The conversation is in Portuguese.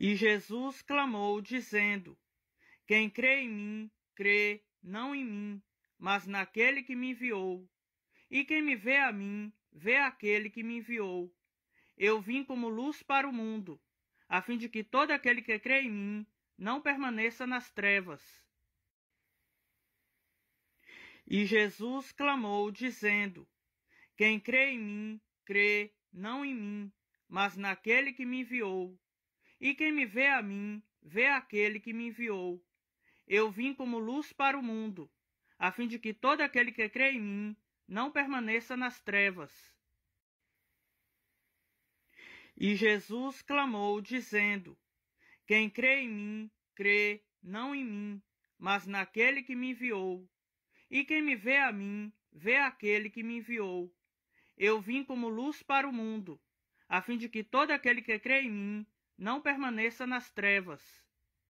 E Jesus clamou, dizendo: Quem crê em mim, crê não em mim, mas naquele que me enviou. E quem me vê a mim, vê aquele que me enviou. Eu vim como luz para o mundo, a fim de que todo aquele que crê em mim não permaneça nas trevas. E Jesus clamou, dizendo: Quem crê em mim, crê não em mim, mas naquele que me enviou. E quem me vê a mim, vê aquele que me enviou. Eu vim como luz para o mundo, a fim de que todo aquele que crê em mim não permaneça nas trevas. E Jesus clamou, dizendo: Quem crê em mim, crê não em mim, mas naquele que me enviou. E quem me vê a mim, vê aquele que me enviou. Eu vim como luz para o mundo, a fim de que todo aquele que crê em mim não permaneça nas trevas.